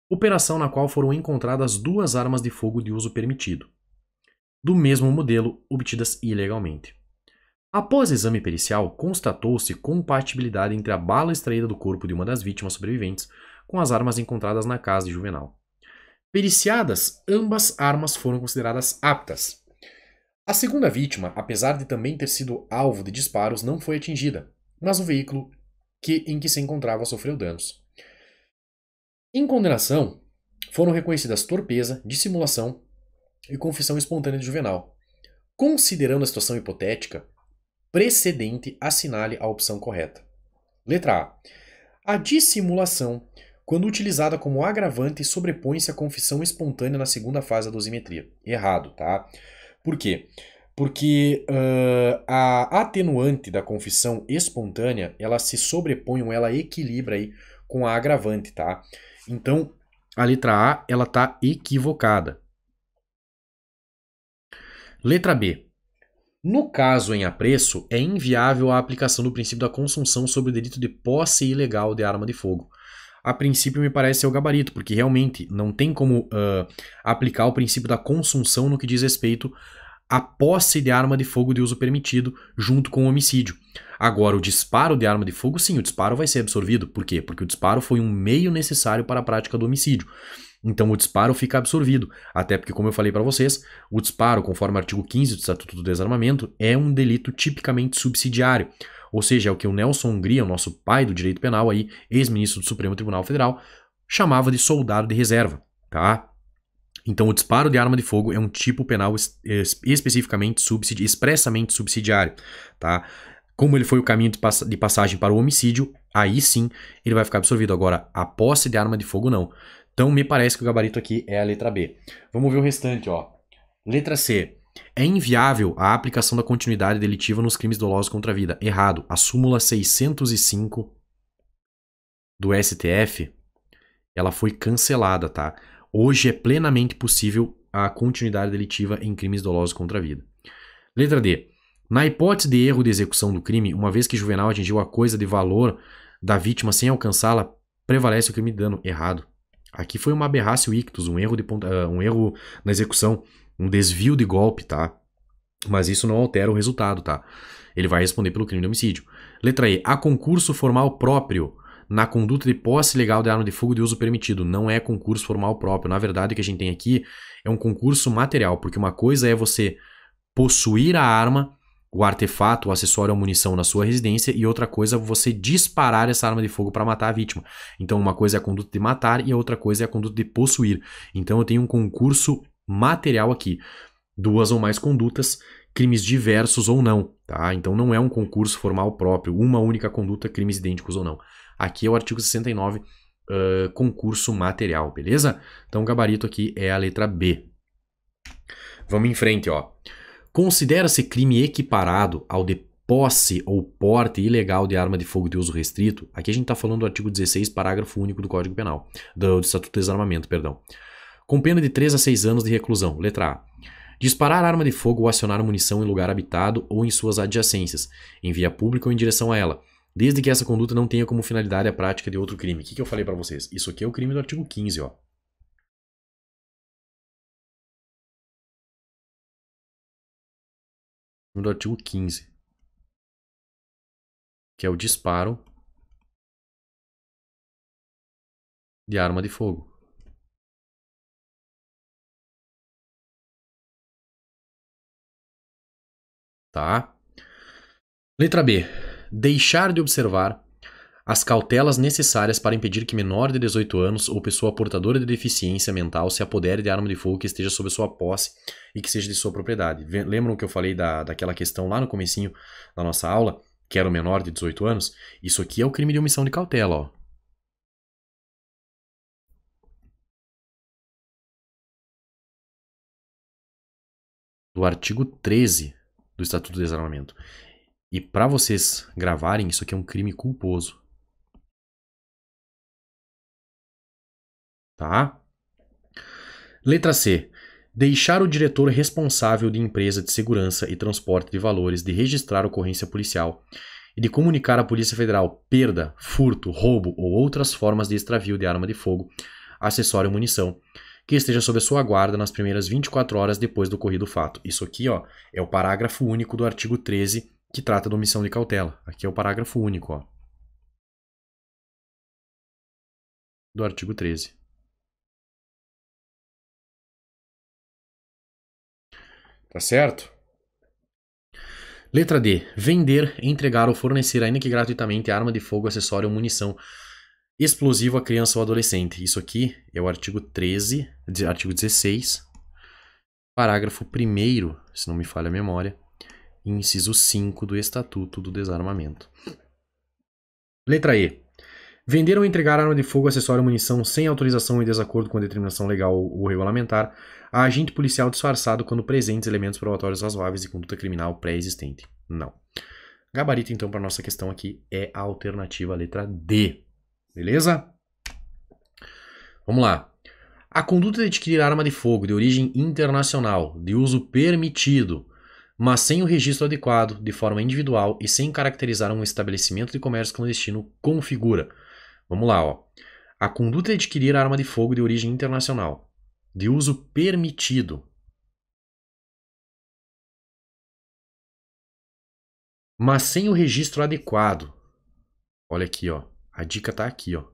operação na qual foram encontradas duas armas de fogo de uso permitido, do mesmo modelo obtidas ilegalmente. Após exame pericial, constatou-se compatibilidade entre a bala extraída do corpo de uma das vítimas sobreviventes com as armas encontradas na casa de Juvenal. Periciadas, ambas armas foram consideradas aptas. A segunda vítima, apesar de também ter sido alvo de disparos, não foi atingida, mas o veículo que, em que se encontrava sofreu danos. Em condenação, foram reconhecidas torpeza, dissimulação e confissão espontânea de Juvenal. Considerando a situação hipotética, precedente assinale a opção correta. Letra A. A dissimulação, quando utilizada como agravante, sobrepõe-se à confissão espontânea na segunda fase da dosimetria. Errado, tá? Por quê? Porque uh, a atenuante da confissão espontânea, ela se sobrepõe ou ela equilibra aí com a agravante, tá? Então, a letra A, ela está equivocada. Letra B. No caso em apreço, é inviável a aplicação do princípio da consunção sobre o delito de posse ilegal de arma de fogo. A princípio, me parece ser o gabarito, porque realmente não tem como uh, aplicar o princípio da consunção no que diz respeito a posse de arma de fogo de uso permitido junto com o homicídio. Agora, o disparo de arma de fogo, sim, o disparo vai ser absorvido. Por quê? Porque o disparo foi um meio necessário para a prática do homicídio. Então, o disparo fica absorvido. Até porque, como eu falei para vocês, o disparo, conforme o artigo 15 do Estatuto do Desarmamento, é um delito tipicamente subsidiário. Ou seja, é o que o Nelson Hungria, o nosso pai do direito penal aí, ex-ministro do Supremo Tribunal Federal, chamava de soldado de reserva, tá? Então, o disparo de arma de fogo é um tipo penal especificamente subsidi expressamente subsidiário, tá? Como ele foi o caminho de, pass de passagem para o homicídio, aí sim ele vai ficar absorvido. Agora, a posse de arma de fogo não. Então, me parece que o gabarito aqui é a letra B. Vamos ver o restante, ó. Letra C. É inviável a aplicação da continuidade delitiva nos crimes dolosos contra a vida. Errado. A súmula 605 do STF, ela foi cancelada, tá? Hoje é plenamente possível a continuidade delitiva em crimes dolosos contra a vida. Letra D. Na hipótese de erro de execução do crime, uma vez que Juvenal atingiu a coisa de valor da vítima sem alcançá-la, prevalece o crime de dano. Errado. Aqui foi uma aberração ictus, um erro, de ponta, ah, um erro na execução, um desvio de golpe, tá? Mas isso não altera o resultado, tá? Ele vai responder pelo crime de homicídio. Letra E. Há concurso formal próprio na conduta de posse legal de arma de fogo de uso permitido. Não é concurso formal próprio. Na verdade, o que a gente tem aqui é um concurso material, porque uma coisa é você possuir a arma, o artefato, o acessório ou munição na sua residência, e outra coisa é você disparar essa arma de fogo para matar a vítima. Então, uma coisa é a conduta de matar e a outra coisa é a conduta de possuir. Então, eu tenho um concurso material aqui. Duas ou mais condutas, crimes diversos ou não, tá? Então não é um concurso formal próprio, uma única conduta, crimes idênticos ou não. Aqui é o artigo 69, uh, concurso material, beleza? Então, o gabarito aqui é a letra B. Vamos em frente, ó. Considera-se crime equiparado ao de posse ou porte ilegal de arma de fogo de uso restrito. Aqui a gente está falando do artigo 16, parágrafo único do Código Penal, do, do Estatuto de Desarmamento, perdão. Com pena de 3 a 6 anos de reclusão. Letra A. Disparar arma de fogo ou acionar munição em lugar habitado ou em suas adjacências, em via pública ou em direção a ela, desde que essa conduta não tenha como finalidade a prática de outro crime. O que, que eu falei para vocês? Isso aqui é o crime do artigo 15, ó. Do artigo 15, que é o disparo de arma de fogo. Tá? Letra B deixar de observar as cautelas necessárias para impedir que menor de 18 anos ou pessoa portadora de deficiência mental se apodere de arma de fogo que esteja sob sua posse e que seja de sua propriedade. Lembram que eu falei da, daquela questão lá no comecinho da nossa aula, que era o menor de 18 anos? Isso aqui é o crime de omissão de cautela, ó. Do artigo 13 do Estatuto do Desarmamento. E para vocês gravarem, isso aqui é um crime culposo. Tá? Letra C. Deixar o diretor responsável de empresa de segurança e transporte de valores de registrar ocorrência policial e de comunicar à Polícia Federal perda, furto, roubo ou outras formas de extravio de arma de fogo, acessório ou munição que esteja sob a sua guarda nas primeiras 24 horas depois do ocorrido fato. Isso aqui ó, é o parágrafo único do artigo 13 que trata da omissão de cautela. Aqui é o parágrafo único ó, do artigo 13. Tá certo? Letra D. Vender, entregar ou fornecer, ainda que gratuitamente, arma de fogo, acessório ou munição explosivo a criança ou adolescente. Isso aqui é o artigo 13, artigo 16, parágrafo 1, se não me falha a memória, inciso 5 do Estatuto do Desarmamento. Letra E. Vender ou entregar arma de fogo, acessório e munição sem autorização e desacordo com a determinação legal ou regulamentar a agente policial disfarçado quando presentes elementos probatórios razoáveis e conduta criminal pré-existente. Não. Gabarito, então, para nossa questão aqui é a alternativa letra D. Beleza? Vamos lá. A conduta de adquirir arma de fogo de origem internacional, de uso permitido, mas sem o registro adequado, de forma individual e sem caracterizar um estabelecimento de comércio clandestino, configura. Vamos lá, ó. A conduta de adquirir arma de fogo de origem internacional, de uso permitido. Mas sem o registro adequado. Olha aqui, ó. A dica tá aqui, ó.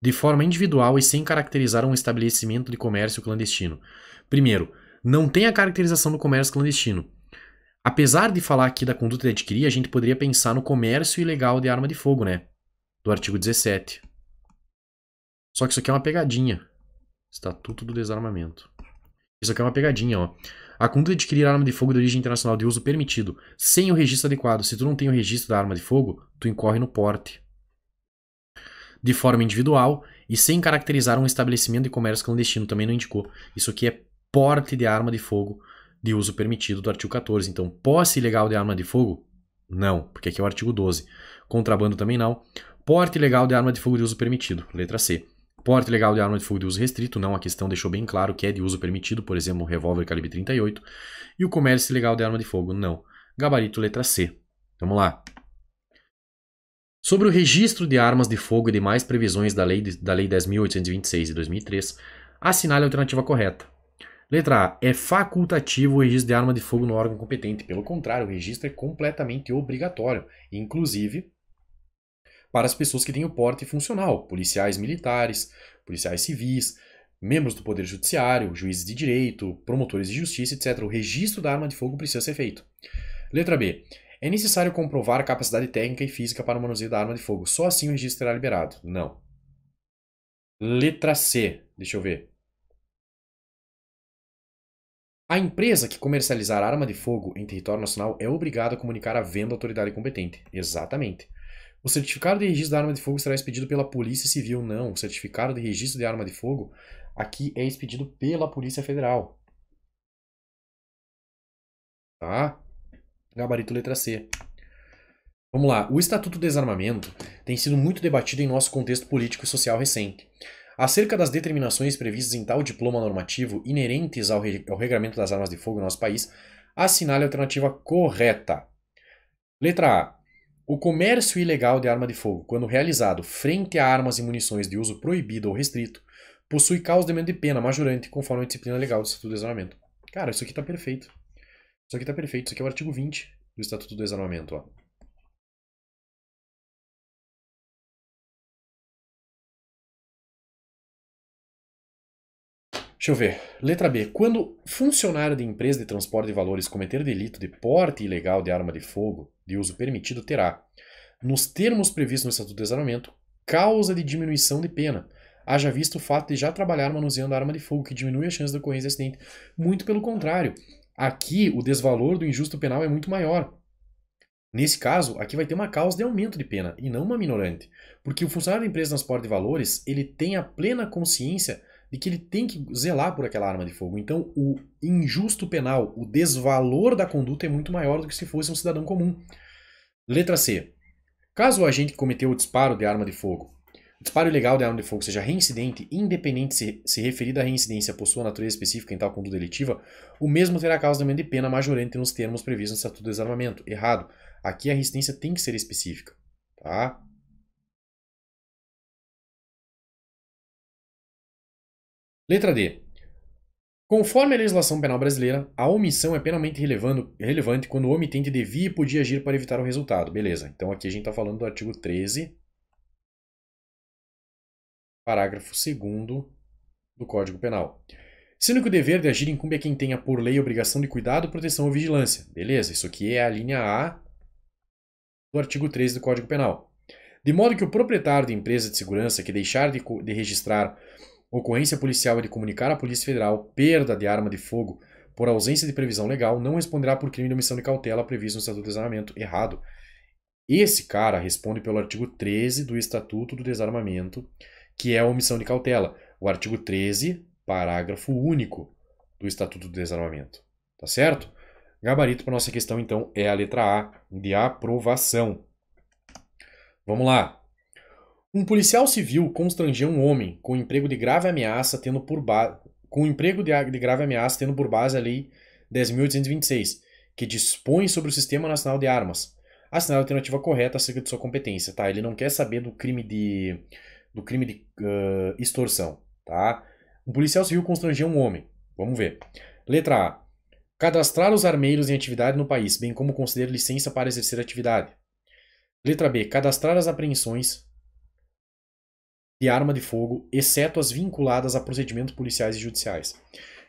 De forma individual e sem caracterizar um estabelecimento de comércio clandestino. Primeiro, não tem a caracterização do comércio clandestino. Apesar de falar aqui da conduta de adquirir, a gente poderia pensar no comércio ilegal de arma de fogo, né? Do artigo 17. Só que isso aqui é uma pegadinha. Estatuto do Desarmamento. Isso aqui é uma pegadinha, ó. A conduta de adquirir arma de fogo de origem internacional de uso permitido, sem o registro adequado. Se tu não tem o registro da arma de fogo, tu incorre no porte. De forma individual e sem caracterizar um estabelecimento de comércio clandestino, também não indicou. Isso aqui é porte de arma de fogo de uso permitido do artigo 14. Então, posse ilegal de arma de fogo? Não, porque aqui é o artigo 12. Contrabando também não. Porte ilegal de arma de fogo de uso permitido, letra C. Porte ilegal de arma de fogo de uso restrito, não, a questão deixou bem claro que é de uso permitido, por exemplo, um revólver calibre 38. E o comércio ilegal de arma de fogo, não. Gabarito, letra C. Vamos lá. Sobre o registro de armas de fogo e demais previsões da Lei, da lei 10.826 de 2003, assinale a alternativa correta. Letra A. É facultativo o registro de arma de fogo no órgão competente. Pelo contrário, o registro é completamente obrigatório, inclusive para as pessoas que têm o porte funcional, policiais militares, policiais civis, membros do Poder Judiciário, juízes de direito, promotores de justiça, etc. O registro da arma de fogo precisa ser feito. Letra B. É necessário comprovar a capacidade técnica e física para o manuseio da arma de fogo. Só assim o registro será liberado. Não. Letra C. Deixa eu ver. A empresa que comercializar arma de fogo em território nacional é obrigada a comunicar a venda à autoridade competente. Exatamente. O certificado de registro da arma de fogo será expedido pela Polícia Civil, não. O certificado de registro de arma de fogo aqui é expedido pela Polícia Federal. Tá? Gabarito letra C. Vamos lá. O Estatuto do Desarmamento tem sido muito debatido em nosso contexto político e social recente. Acerca das determinações previstas em tal diploma normativo inerentes ao, reg ao regramento das armas de fogo no nosso país, assinale a alternativa correta. Letra A. O comércio ilegal de arma de fogo, quando realizado frente a armas e munições de uso proibido ou restrito, possui causa de menos de pena majorante conforme a disciplina legal do Estatuto do Desarmamento. Cara, isso aqui tá perfeito. Isso aqui tá perfeito. Isso aqui é o artigo 20 do Estatuto do Desarmamento, ó. Deixa eu ver. Letra B. Quando funcionário de empresa de transporte de valores cometer delito de porte ilegal de arma de fogo de uso permitido, terá, nos termos previstos no Estatuto de Desarmamento, causa de diminuição de pena, haja visto o fato de já trabalhar manuseando arma de fogo, que diminui a chance de ocorrência de acidente. Muito pelo contrário. Aqui, o desvalor do injusto penal é muito maior. Nesse caso, aqui vai ter uma causa de aumento de pena, e não uma minorante, porque o funcionário da empresa de transporte de valores ele tem a plena consciência de que ele tem que zelar por aquela arma de fogo. Então, o injusto penal, o desvalor da conduta é muito maior do que se fosse um cidadão comum. Letra C. Caso o agente que cometeu o disparo de arma de fogo, o disparo ilegal de arma de fogo seja reincidente, independente se, se referida à reincidência possua natureza específica em tal conduta delitiva, o mesmo terá causa de pena majorante nos termos previstos no Estatuto do Desarmamento. Errado. Aqui a resistência tem que ser específica. Tá? Letra D. Conforme a legislação penal brasileira, a omissão é penalmente relevante quando o omitente devia e podia agir para evitar o resultado. Beleza. Então aqui a gente está falando do artigo 13, parágrafo 2 do Código Penal. Sendo que o dever de agir incumbe a quem tenha por lei obrigação de cuidado, proteção ou vigilância. Beleza. Isso aqui é a linha A do artigo 13 do Código Penal. De modo que o proprietário de empresa de segurança que deixar de, de registrar ocorrência policial é de comunicar à Polícia Federal perda de arma de fogo por ausência de previsão legal, não responderá por crime de omissão de cautela previsto no Estatuto do Desarmamento. Errado. Esse cara responde pelo artigo 13 do Estatuto do Desarmamento, que é a omissão de cautela. O artigo 13, parágrafo único do Estatuto do Desarmamento. Tá certo? Gabarito para nossa questão, então, é a letra A de aprovação. Vamos lá. Um policial civil constrangeu um homem com emprego de grave ameaça tendo por base com emprego de grave ameaça tendo por base a lei 10.826, que dispõe sobre o Sistema Nacional de Armas. Assinar a alternativa correta acerca de sua competência, tá? Ele não quer saber do crime de do crime de uh, extorsão, tá? Um policial civil constrangeu um homem. Vamos ver. Letra A. Cadastrar os armeiros em atividade no país, bem como conceder licença para exercer atividade. Letra B. Cadastrar as apreensões, de arma de fogo, exceto as vinculadas a procedimentos policiais e judiciais.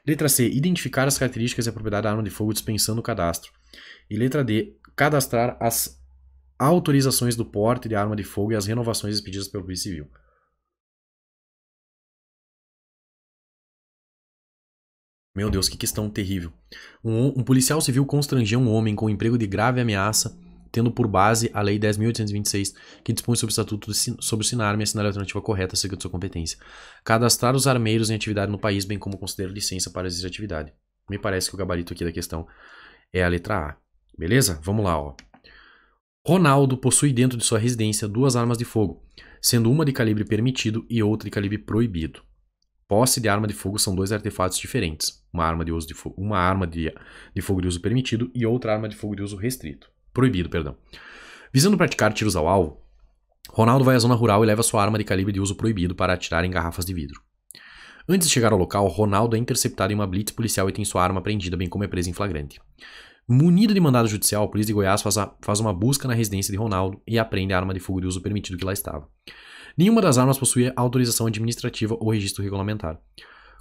Letra C. Identificar as características e a propriedade da arma de fogo dispensando o cadastro. E letra D. Cadastrar as autorizações do porte de arma de fogo e as renovações expedidas pelo Polícia Civil. Meu Deus, que questão terrível. Um, um policial civil constrangeu um homem com emprego de grave ameaça tendo por base a Lei 10.826, que dispõe sobre o Estatuto sobre o Sinarme e assinar a alternativa correta segundo sua competência. Cadastrar os armeiros em atividade no país, bem como conceder licença para exercer atividade. Me parece que o gabarito aqui da questão é a letra A. Beleza? Vamos lá, ó. Ronaldo possui dentro de sua residência duas armas de fogo, sendo uma de calibre permitido e outra de calibre proibido. Posse de arma de fogo são dois artefatos diferentes, uma arma de uso de fogo, uma arma de, de fogo de uso permitido e outra arma de fogo de uso restrito proibido, perdão. Visando praticar tiros ao alvo, Ronaldo vai à zona rural e leva sua arma de calibre de uso proibido para atirar em garrafas de vidro. Antes de chegar ao local, Ronaldo é interceptado em uma blitz policial e tem sua arma apreendida, bem como é preso em flagrante. Munido de mandado judicial, a polícia de Goiás faz, a, faz uma busca na residência de Ronaldo e apreende a arma de fogo de uso permitido que lá estava. Nenhuma das armas possuía autorização administrativa ou registro regulamentar.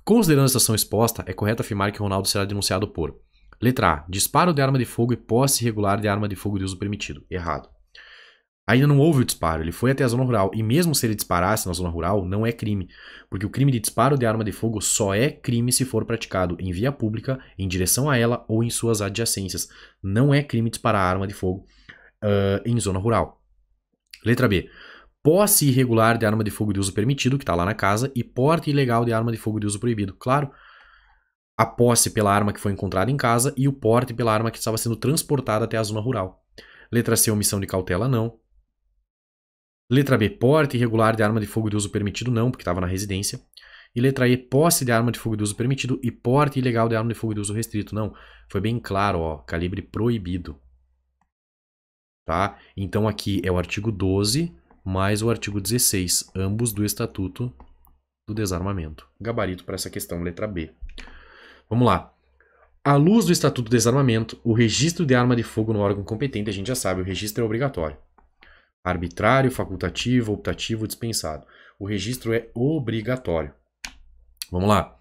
Considerando a situação exposta, é correto afirmar que Ronaldo será denunciado por Letra A. Disparo de arma de fogo e posse regular de arma de fogo de uso permitido. Errado. Ainda não houve o disparo, ele foi até a zona rural. E mesmo se ele disparasse na zona rural, não é crime. Porque o crime de disparo de arma de fogo só é crime se for praticado em via pública, em direção a ela ou em suas adjacências. Não é crime disparar arma de fogo uh, em zona rural. Letra B. Posse irregular de arma de fogo de uso permitido, que está lá na casa, e porte ilegal de arma de fogo de uso proibido. Claro, a posse pela arma que foi encontrada em casa e o porte pela arma que estava sendo transportada até a zona rural. Letra C, omissão de cautela, não. Letra B, porte irregular de arma de fogo de uso permitido, não, porque estava na residência. E letra E, posse de arma de fogo de uso permitido e porte ilegal de arma de fogo de uso restrito, não. Foi bem claro, ó, calibre proibido. Tá? Então aqui é o artigo 12 mais o artigo 16, ambos do Estatuto do Desarmamento. Gabarito para essa questão, letra B. Vamos lá. À luz do Estatuto de Desarmamento, o registro de arma de fogo no órgão competente, a gente já sabe, o registro é obrigatório. Arbitrário, facultativo, optativo, dispensado. O registro é obrigatório. Vamos lá.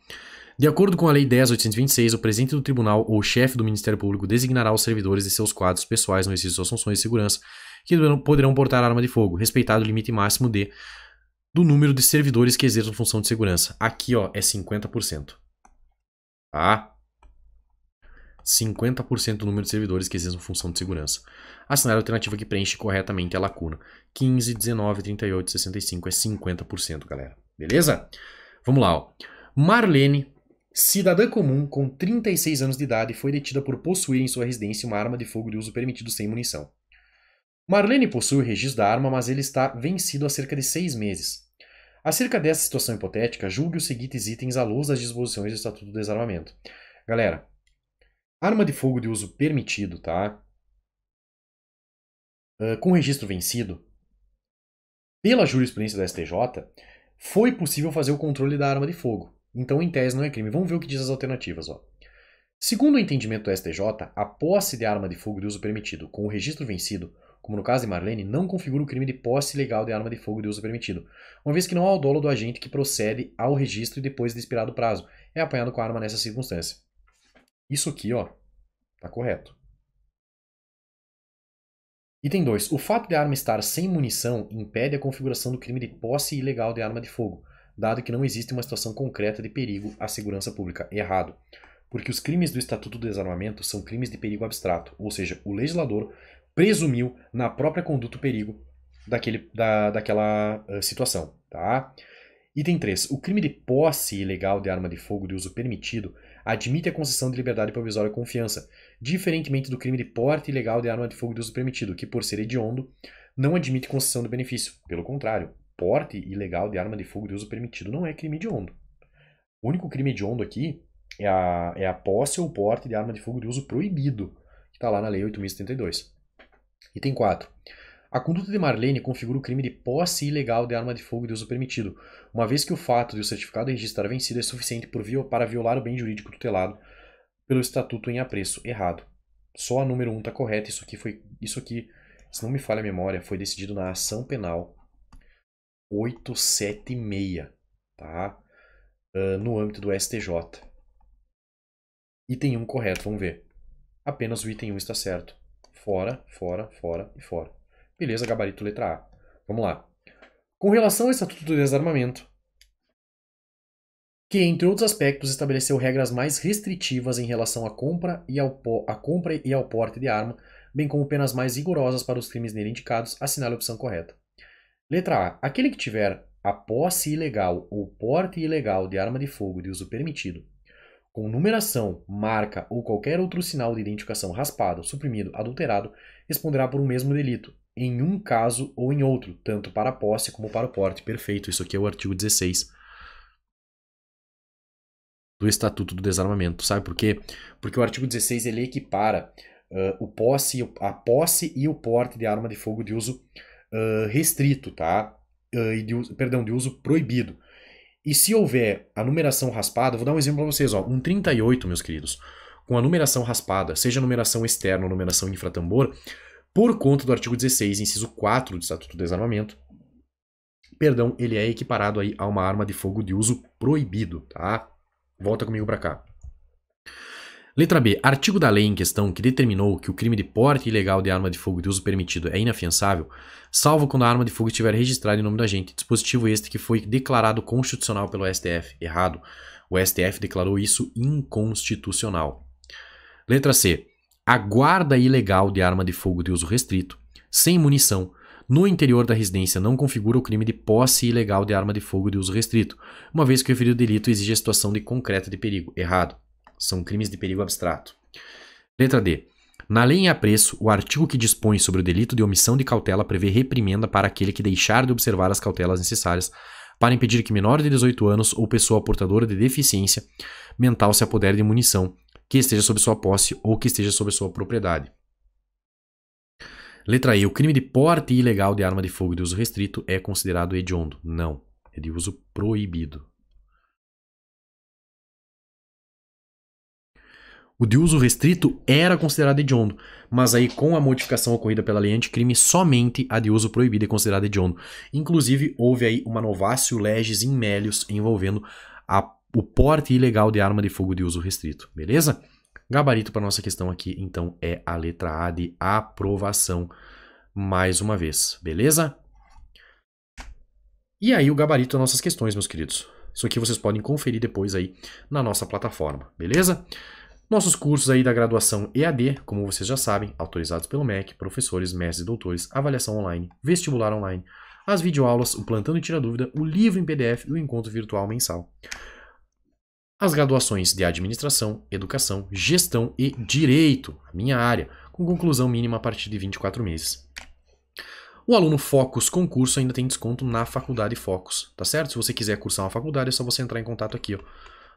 De acordo com a Lei 10.826, o presidente do tribunal ou chefe do Ministério Público designará os servidores de seus quadros pessoais no exercício das funções de segurança que poderão portar arma de fogo, respeitado o limite máximo de do número de servidores que exerçam função de segurança. Aqui, ó, é 50%. Tá? 50% do número de servidores que exerçam função de segurança. Assinar a alternativa que preenche corretamente a lacuna. 15, 19, 38, 65 é 50%, galera. Beleza? Vamos lá, ó. Marlene, cidadã comum com 36 anos de idade, foi detida por possuir em sua residência uma arma de fogo de uso permitido sem munição. Marlene possui o registro da arma, mas ele está vencido há cerca de seis meses. Acerca dessa situação hipotética, julgue os seguintes itens à luz das disposições do Estatuto do Desarmamento. Galera, arma de fogo de uso permitido, tá? Uh, com registro vencido, pela jurisprudência da STJ, foi possível fazer o controle da arma de fogo. Então, em tese, não é crime. Vamos ver o que diz as alternativas. Ó. Segundo o entendimento do STJ, a posse de arma de fogo de uso permitido com o registro vencido como no caso de Marlene, não configura o crime de posse ilegal de arma de fogo de uso permitido, uma vez que não há o dolo do agente que procede ao registro e depois de expirado o prazo, é apanhado com a arma nessa circunstância. Isso aqui, ó, tá correto. Item 2. O fato de a arma estar sem munição impede a configuração do crime de posse ilegal de arma de fogo, dado que não existe uma situação concreta de perigo à segurança pública. Errado. Porque os crimes do Estatuto do Desarmamento são crimes de perigo abstrato, ou seja, o legislador presumiu na própria conduta o perigo daquele, da, daquela uh, situação. Tá? Item 3. O crime de posse ilegal de arma de fogo de uso permitido admite a concessão de liberdade provisória e confiança, diferentemente do crime de porte ilegal de arma de fogo de uso permitido, que, por ser hediondo, não admite concessão do benefício. Pelo contrário, porte ilegal de arma de fogo de uso permitido não é crime hediondo. O único crime hediondo aqui é a, é a posse ou porte de arma de fogo de uso proibido, que está lá na Lei 8.072. Item 4. A conduta de Marlene configura o crime de posse ilegal de arma de fogo de uso permitido, uma vez que o fato de o certificado registrar vencido é suficiente viol para violar o bem jurídico tutelado pelo estatuto em apreço errado. Só a número 1 um está correta, isso aqui foi isso aqui, se não me falha a memória, foi decidido na ação penal 876, tá? Uh, no âmbito do STJ. Item 1 um correto, vamos ver. Apenas o item 1 um está certo fora, fora, fora e fora. Beleza, gabarito letra A. Vamos lá. Com relação ao Estatuto do Desarmamento, que, entre outros aspectos, estabeleceu regras mais restritivas em relação à compra e ao, a compra e ao porte de arma, bem como penas mais rigorosas para os crimes nele indicados, assinale a opção correta. Letra A. Aquele que tiver a posse ilegal ou porte ilegal de arma de fogo de uso permitido com numeração, marca ou qualquer outro sinal de identificação raspado, suprimido, adulterado, responderá por um mesmo delito, em um caso ou em outro, tanto para a posse como para o porte. Perfeito, isso aqui é o artigo 16 do Estatuto do Desarmamento. Sabe por quê? Porque o artigo 16 ele equipara uh, o posse, a posse e o porte de arma de fogo de uso uh, restrito, tá? Uh, de, perdão, de uso proibido. E se houver a numeração raspada, vou dar um exemplo para vocês, ó, um 38, meus queridos, com a numeração raspada, seja numeração externa ou numeração infratambor, por conta do artigo 16, inciso 4 do Estatuto do Desarmamento, perdão, ele é equiparado aí a uma arma de fogo de uso proibido, tá? Volta comigo para cá. Letra B. Artigo da lei em questão que determinou que o crime de porte ilegal de arma de fogo de uso permitido é inafiançável, salvo quando a arma de fogo estiver registrada em nome da agente, dispositivo este que foi declarado constitucional pelo STF. Errado. O STF declarou isso inconstitucional. Letra C. A guarda ilegal de arma de fogo de uso restrito, sem munição, no interior da residência não configura o crime de posse ilegal de arma de fogo de uso restrito, uma vez que o referido delito exige a situação de concreta de perigo. Errado. São crimes de perigo abstrato. Letra D. Na lei em apreço, o artigo que dispõe sobre o delito de omissão de cautela prevê reprimenda para aquele que deixar de observar as cautelas necessárias para impedir que menor de 18 anos ou pessoa portadora de deficiência mental se apodere de munição que esteja sob sua posse ou que esteja sob sua propriedade. Letra E. O crime de porte ilegal de arma de fogo de uso restrito é considerado hediondo? Não. É de uso proibido. O de uso restrito era considerado hediondo, mas aí com a modificação ocorrida pela lei anticrime, somente a de uso proibido é considerada hediondo. Inclusive, houve aí uma novácio legis in melius envolvendo a, o porte ilegal de arma de fogo de uso restrito, beleza? Gabarito para nossa questão aqui, então, é a letra A de aprovação, mais uma vez, beleza? E aí o gabarito das nossas questões, meus queridos. Isso aqui vocês podem conferir depois aí na nossa plataforma, beleza? Nossos cursos aí da graduação EAD, como vocês já sabem, autorizados pelo MEC, professores, mestres e doutores, avaliação online, vestibular online, as videoaulas, o plantando e tira dúvida, o livro em PDF e o encontro virtual mensal. As graduações de administração, educação, gestão e direito, a minha área, com conclusão mínima a partir de 24 meses. O aluno Focus Concurso ainda tem desconto na Faculdade Focus, tá certo? Se você quiser cursar uma faculdade, é só você entrar em contato aqui, ó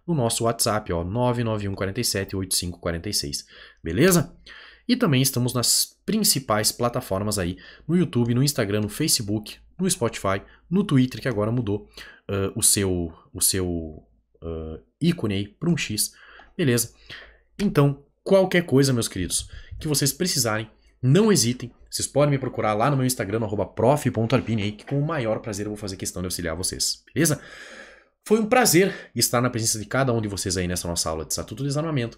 no nosso WhatsApp, ó, 991 47 beleza? E também estamos nas principais plataformas aí, no YouTube, no Instagram, no Facebook, no Spotify, no Twitter, que agora mudou uh, o seu, o seu uh, ícone aí para um X, beleza? Então, qualquer coisa, meus queridos, que vocês precisarem, não hesitem, vocês podem me procurar lá no meu Instagram, prof.alpine aí, que com o maior prazer eu vou fazer questão de auxiliar vocês, beleza? Foi um prazer estar na presença de cada um de vocês aí nessa nossa aula de Estatuto do Desarmamento.